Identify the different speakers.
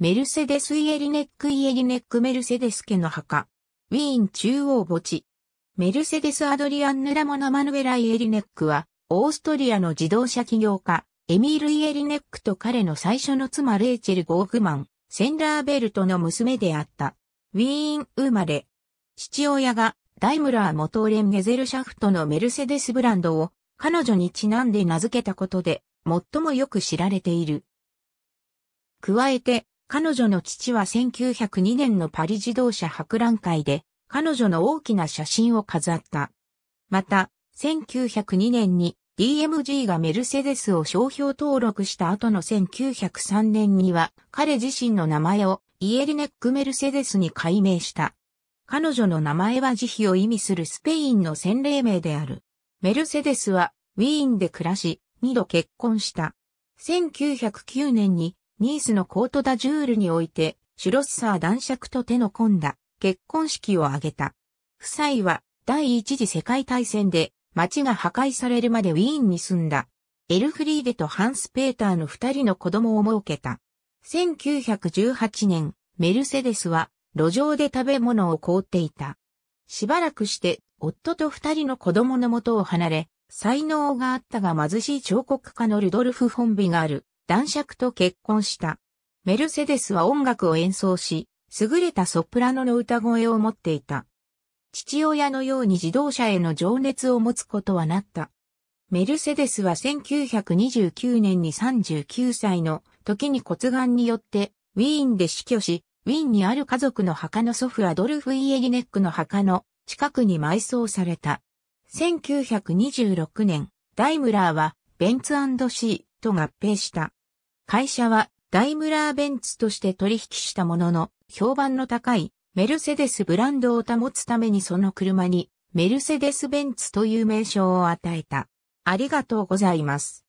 Speaker 1: メルセデス・イエリネック・イエリネック・メルセデス家の墓。ウィーン中央墓地。メルセデス・アドリアンヌ・ラモナ・マヌエラ・イエリネックは、オーストリアの自動車企業家、エミール・イエリネックと彼の最初の妻レイチェル・ゴーグマン、センダーベルトの娘であった。ウィーン生まれ。父親がダイムラーモトーレンゲゼルシャフトのメルセデスブランドを彼女にちなんで名付けたことで最もよく知られている。加えて彼女の父は1902年のパリ自動車博覧会で、彼女の大きな写真を飾った。また、1902年に DMG がメルセデスを商標登録した後の1903年には彼自身の名前をイエリネック・メルセデスに改名した。彼女の名前は慈悲を意味するスペインの洗礼名である。メルセデスはウィーンで暮らし、二度結婚した。1909年にニースのコートダジュールにおいて、シュロッサー男爵と手の込んだ結婚式を挙げた。夫妻は第一次世界大戦で街が破壊されるまでウィーンに住んだ。エルフリーデとハンス・ペーターの二人の子供を設けた。1918年、メルセデスは路上で食べ物を凍っていた。しばらくして夫と二人の子供の元を離れ、才能があったが貧しい彫刻家のルドルフ・フォンビがある。男爵と結婚した。メルセデスは音楽を演奏し、優れたソプラノの歌声を持っていた。父親のように自動車への情熱を持つことはなった。メルセデスは1929年に39歳の時に骨癌によってウィーンで死去し、ウィーンにある家族の墓の祖父アドルフ・イエギネックの墓の近くに埋葬された。1926年、ダイムラーはベンツ &C と合併した。会社はダイムラーベンツとして取引したものの、評判の高いメルセデスブランドを保つためにその車にメルセデスベンツという名称を与えた。ありがとうございます。